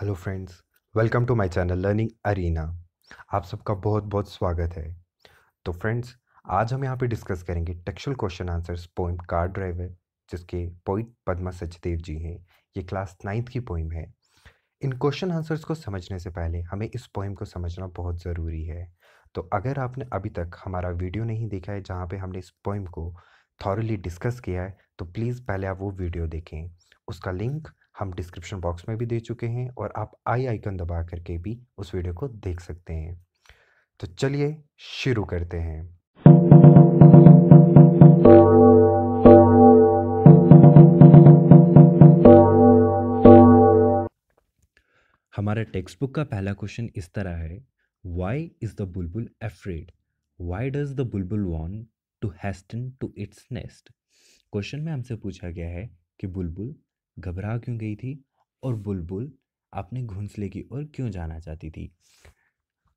hello friends welcome to my channel learning arena आप सबका बहुत बहुत स्वागत है तो फ्रेंड्स आज हम यहाँ पे डिस्कस करेंगे textual question answers poem car driver जिसके पोइट पद्मा सचदेव जी हैं ये क्लास नाइन्थ की पोइम है इन क्वेश्चन आंसर्स को समझने से पहले हमें इस पोइम को समझना बहुत ज़रूरी है तो अगर आपने अभी तक हमारा वीडियो नहीं देखा है जहाँ पर हमने इस पोइम को थॉरली डिस्कस किया है तो प्लीज़ पहले आप वो वीडियो देखें उसका लिंक हम डिस्क्रिप्शन बॉक्स में भी दे चुके हैं और आप आई आइकन दबा करके भी उस वीडियो को देख सकते हैं तो चलिए शुरू करते हैं हमारे टेक्स्ट बुक का पहला क्वेश्चन इस तरह है why is the bulbul afraid why does the bulbul want to hasten to its nest question में हमसे पूछा गया है कि बुलबुल घबरा क्यों गई थी और बुलबुल अपने घुंसले की ओर क्यों जाना चाहती थी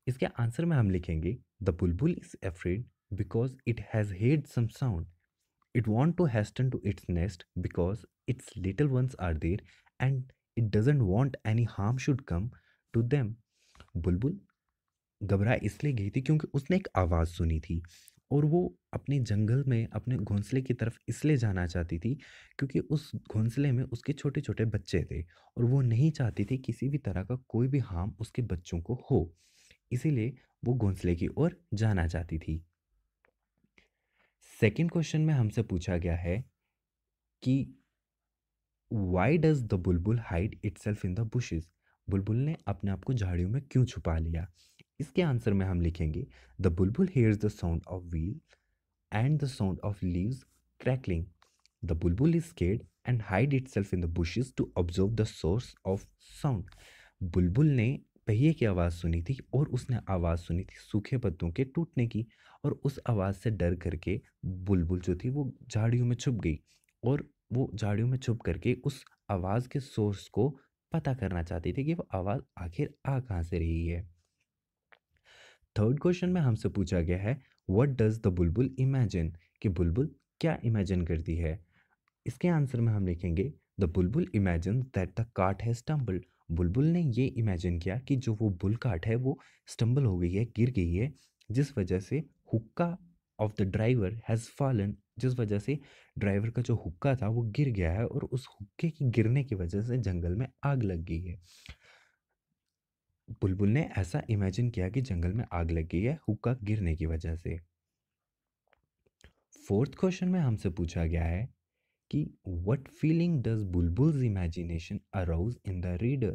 इसके आंसर में हम लिखेंगे the bulbul is afraid because it has heard some sound it want to hasten to its nest because its little ones are there and it doesn't want any harm should come to them बुलबुल घबरा इसलिए गई थी क्योंकि उसने एक आवाज़ सुनी थी और वो अपने जंगल में अपने घोंसले की तरफ इसलिए जाना चाहती थी क्योंकि उस घोंसले में उसके छोटे छोटे बच्चे थे और वो नहीं चाहती थी किसी भी तरह का कोई भी हार्म उसके बच्चों को हो इसीलिए वो घोंसले की ओर जाना चाहती थी सेकेंड क्वेश्चन में हमसे पूछा गया है कि why does the bulbul hide itself in the bushes बुलबुल ने अपने आप को झाड़ियों में क्यों छुपा लिया इसके आंसर में हम लिखेंगे the bulbul hears the sound of wheel and the sound of leaves crackling the bulbul is scared and hide itself in the bushes to observe the source of sound बुलबुल ने पहिए की आवाज़ सुनी थी और उसने आवाज़ सुनी थी सूखे पत्तों के टूटने की और उस आवाज़ से डर करके बुलबुल जो थी वो झाड़ियों में छुप गई और वो झाड़ियों में छुप करके उस आवाज़ के सोर्स को पता करना चाहती थी कि वो आवाज़ आखिर आ कहाँ से रही है थर्ड क्वेश्चन में हमसे पूछा गया है what does the bulbul imagine कि बुलबुल क्या इमेजिन करती है इसके आंसर में हम लिखेंगे the bulbul imagine that the काट है स्टम्बल बुलबुल ने ये इमेजिन किया कि जो वो बुल काट है वो स्टम्बल हो गई है गिर गई है जिस वजह से hookah of the driver has fallen जिस वजह से ड्राइवर का जो हुक्का था वो गिर गया है और उस हुक्के की गिरने की वजह से जंगल में आग लग गई है बुलबुल ने ऐसा इमेजिन किया कि जंगल में आग लग गई है हुक्का गिरने की वजह से फोर्थ क्वेश्चन में हमसे पूछा गया है कि what feeling does bulbul's imagination arouse in the reader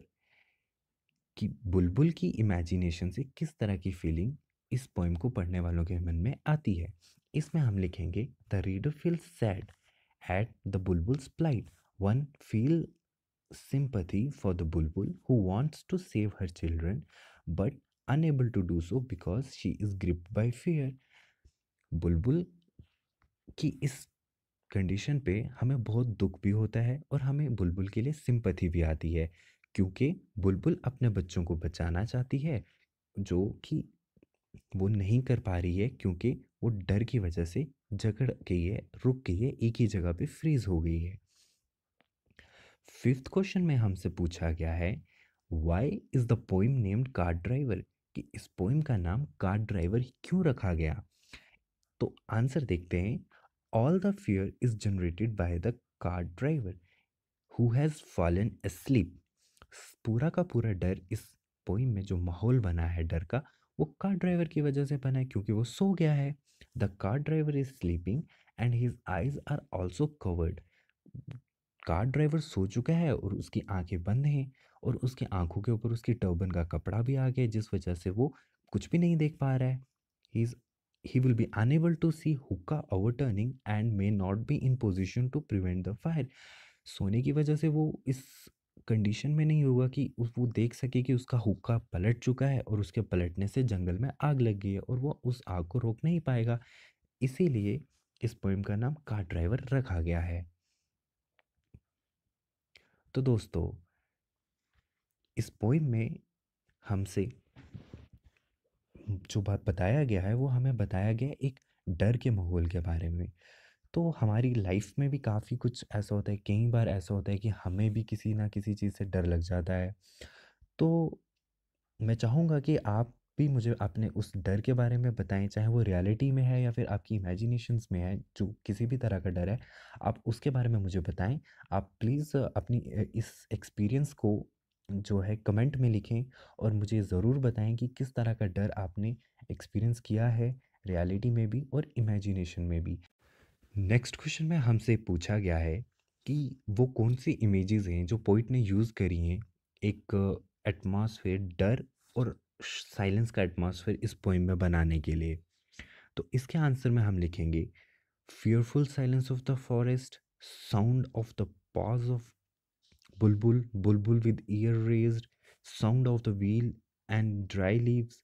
कि बुलबुल की इमेजिनेशन से किस तरह की फीलिंग इस पोइम को पढ़ने वालों के मन में आती है इसमें हम लिखेंगे the reader feel sad at the bulbul's plight one feel sympathy for the bulbul who wants to save her children but unable to do so because she is gripped by fear बुलबुल की इस condition पे हमें बहुत दुख भी होता है और हमें बुलबुल के लिए सिंपथी भी आती है क्योंकि बुलबुल अपने बच्चों को बचाना चाहती है जो कि वो नहीं कर पा रही है क्योंकि वो डर की वजह से जकड़ गई है रुक गई है एक ही जगह पे फ्रीज हो गई है फिफ्थ क्वेश्चन में हमसे पूछा गया है why is the poem named car driver कि इस पोइम का नाम कार ड्राइवर क्यों रखा गया तो आंसर देखते हैं all the fear is generated by the car driver who has fallen asleep पूरा का पूरा डर इस पोइम में जो माहौल बना है डर का वो कार ड्राइवर की वजह से बना है क्योंकि वो सो गया है the car driver is sleeping and his eyes are also covered car driver सो चुका है और उसकी आंखें बंद हैं और उसकी आंखों के ऊपर उसकी टर्बन का कपड़ा भी आ गया जिस वजह से वो कुछ भी नहीं देख पा रहा है he is will be unable to see hookah overturning and may not be in position to prevent the fire सोने की वजह से वो इस कंडीशन में नहीं होगा कि वो देख सके कि उसका हुक्का पलट चुका है और उसके पलटने से जंगल में आग लग गई है और वो उस आग को रोक नहीं पाएगा इसीलिए इस पोइम का नाम कार ड्राइवर रखा गया है तो दोस्तों इस पोइम में हमसे जो बात बताया गया है वो हमें बताया गया एक डर के माहौल के बारे में तो हमारी लाइफ में भी काफ़ी कुछ ऐसा होता है कई बार ऐसा होता है कि हमें भी किसी ना किसी चीज़ से डर लग जाता है तो मैं चाहूँगा कि आप भी मुझे आपने उस डर के बारे में बताएं चाहे वो रियलिटी में है या फिर आपकी इमेजिनेशंस में है जो किसी भी तरह का डर है आप उसके बारे में मुझे बताएं आप प्लीज़ अपनी इस एक्सपीरियंस को जो है कमेंट में लिखें और मुझे ज़रूर बताएं कि किस तरह का डर आपने एक्सपीरियंस किया है रियलिटी में भी और इमेजिनेशन में भी नेक्स्ट क्वेश्चन में हमसे पूछा गया है कि वो कौन सी इमेजेस हैं जो पोइट ने यूज़ करी हैं एक एटमॉस्फेयर डर और साइलेंस का एटमॉस्फेयर इस पोइम में बनाने के लिए तो इसके आंसर में हम लिखेंगे fearful silence of the forest sound of the paws of bulbul bulbul with ear raise sound of the wheel and dry leaves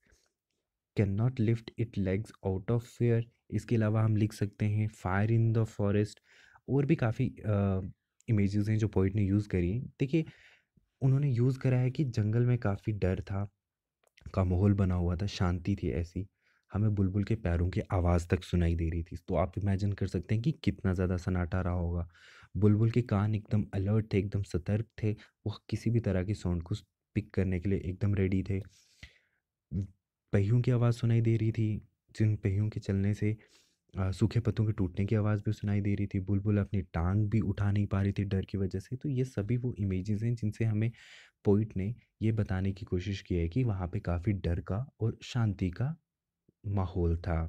cannot lift it legs out of fear इसके अलावा हम लिख सकते हैं fire in the forest और भी काफ़ी images हैं जो पोइट ने यूज़ करी देखिए उन्होंने यूज़ करा है कि जंगल में काफ़ी डर था का माहौल बना हुआ था शांति थी ऐसी हमें बुलबुल के पैरों की आवाज़ तक सुनाई दे रही थी तो आप इमेजिन कर सकते हैं कि कितना ज़्यादा सन्नाटा रहा होगा बुलबुल के कान एकदम अलर्ट थे एकदम सतर्क थे वह किसी भी तरह के साउंड को पिक करने के लिए एकदम रेडी थे पहियों की आवाज़ सुनाई दे रही थी जिन पहियों के चलने से सूखे पत्तों के टूटने की आवाज़ भी सुनाई दे रही थी बुलबुल अपनी टांग भी उठा नहीं पा रही थी डर की वजह से तो ये सभी वो इमेजेस हैं जिनसे हमें पोइट ने ये बताने की कोशिश की है कि वहाँ पे काफ़ी डर का और शांति का माहौल था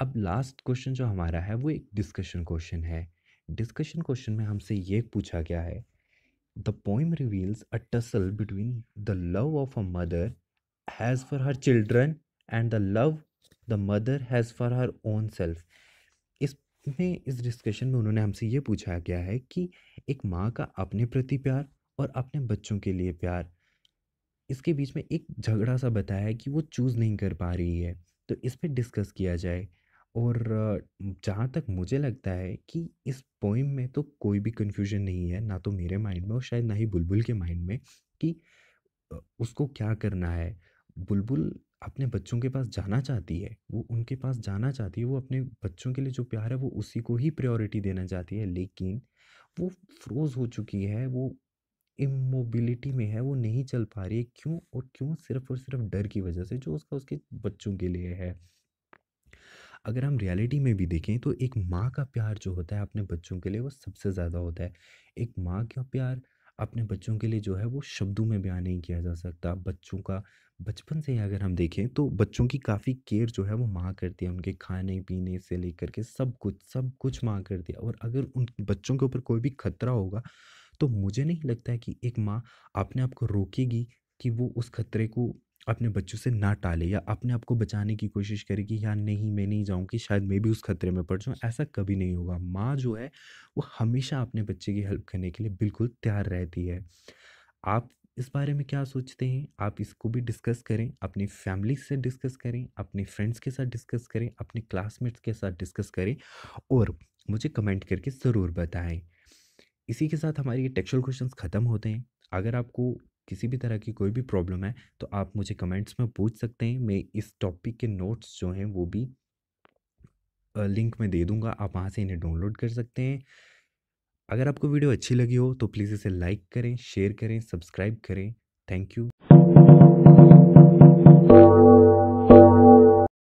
अब लास्ट क्वेश्चन जो हमारा है वो एक डिस्कशन क्वेश्चन है डिस्कशन क्वेश्चन में हमसे ये पूछा गया है the poem reveals a tussle between the love of a mother has for her children and the love the mother has for her own self इसमें इस डिस्कशन में उन्होंने हमसे ये पूछा गया है कि एक माँ का अपने प्रति प्यार और अपने बच्चों के लिए प्यार इसके बीच में एक झगड़ा सा बताया है कि वो चूज़ नहीं कर पा रही है तो इस पर डिस्कस किया जाए और जहाँ तक मुझे लगता है कि इस पोइम में तो कोई भी कन्फ्यूजन नहीं है ना तो मेरे माइंड में और शायद ना ही बुलबुल के माइंड में कि उसको क्या करना है बुलबुल अपने बच्चों के पास जाना चाहती है वो उनके पास जाना चाहती है वो अपने बच्चों के लिए जो प्यार है वो उसी को ही प्रायोरिटी देना चाहती है लेकिन वो फ्रोज़ हो चुकी है वो इमोबिलिटी में है वो नहीं चल पा रही है क्यों और क्यों सिर्फ और सिर्फ डर की वजह से जो उसका उसके बच्चों के लिए है अगर हम रियलिटी में भी देखें तो एक माँ का प्यार जो होता है अपने बच्चों के लिए वो सबसे ज़्यादा होता है एक माँ का प्यार अपने बच्चों के लिए जो है वो शब्दों में बयान नहीं किया जा सकता बच्चों का बचपन से ही अगर हम देखें तो बच्चों की काफ़ी केयर जो है वो माँ करती है उनके खाने पीने से लेकर के सब कुछ सब कुछ माँ करती है और अगर उन बच्चों के ऊपर कोई भी खतरा होगा तो मुझे नहीं लगता है कि एक माँ अपने आप को रोकेगी कि वो उस खतरे को अपने बच्चों से ना टाले या अपने आप को बचाने की कोशिश करे कि यार नहीं मैं नहीं जाऊँ कि शायद मैं भी उस खतरे में पड़ जाऊँ ऐसा कभी नहीं होगा माँ जो है वो हमेशा अपने बच्चे की हेल्प करने के लिए बिल्कुल तैयार रहती है आप इस बारे में क्या सोचते हैं आप इसको भी डिस्कस करें अपनी फैमिली से डिस्कस करें अपने फ्रेंड्स के साथ डिस्कस करें अपने क्लासमेट्स के साथ डिस्कस करें और मुझे कमेंट करके ज़रूर बताएं इसी के साथ हमारे ये टेक्चुअल क्वेश्चंस ख़त्म होते हैं अगर आपको किसी भी तरह की कोई भी प्रॉब्लम है तो आप मुझे कमेंट्स में पूछ सकते हैं मैं इस टॉपिक के नोट्स जो हैं वो भी लिंक में दे दूँगा आप वहाँ से इन्हें डाउनलोड कर सकते हैं अगर आपको वीडियो अच्छी लगी हो तो प्लीज़ इसे लाइक करें शेयर करें सब्सक्राइब करें थैंक यू